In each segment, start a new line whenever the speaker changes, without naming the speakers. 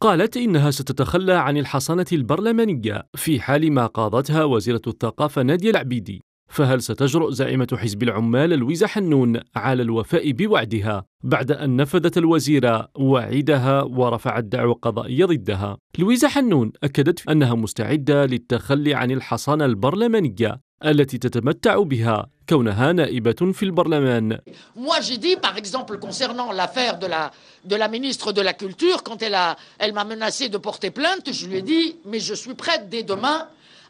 قالت إنها ستتخلى عن الحصانة البرلمانية في حال ما قاضتها وزيرة الثقافة نادية العبيدي فهل ستجرؤ زعيمة حزب العمال لويزا حنون على الوفاء بوعدها بعد أن نفذت الوزيرة وعيدها ورفعت دعوى قضائية ضدها؟ لويزا حنون أكدت أنها مستعدة للتخلي عن الحصانة البرلمانية التي تتمتع بها كونها نائبة في البرلمان.
Moi j'ai dit par exemple concernant l'affaire de la de la ministre de la culture quand elle a elle m'a menacé de porter plainte, je lui ai dit mais je suis prête dès demain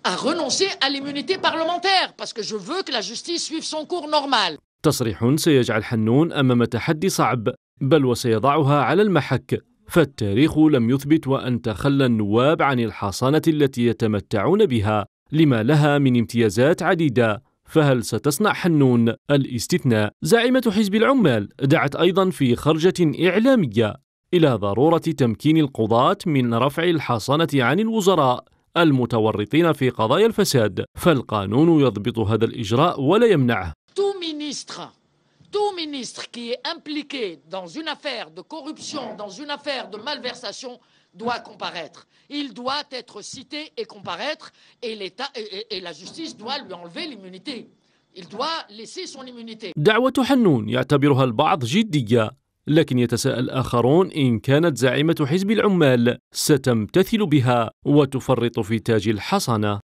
à renoncer à l'immunité parlementaire parce que je veux que la justice suive son cours normal.
تصريح سيجعل حنون أمام تحدي صعب بل وسيضعها على المحك فالتاريخ لم يثبت وأن تخلى النواب عن الحصانة التي يتمتعون بها لما لها من امتيازات عديدة فهل ستصنع حنون الاستثناء؟ زعيمة حزب العمال دعت أيضا في خرجة إعلامية إلى ضرورة تمكين القضاة من رفع الحصانة عن الوزراء المتورطين في قضايا الفساد فالقانون يضبط هذا الإجراء ولا يمنعه
tout ministre qui est impliqué dans une affaire de corruption, dans une affaire de malversation, doit comparaître. Il doit être cité et comparaître, et, l'État, et, et la justice doit lui enlever l'immunité. Il doit laisser son immunité. دعوة
حنون يعتبرها البعض جدية لكن يتساءل آخرون إن كانت زعيمة حزب العمال ستمتثل بها وتفرط في تاج الحصنة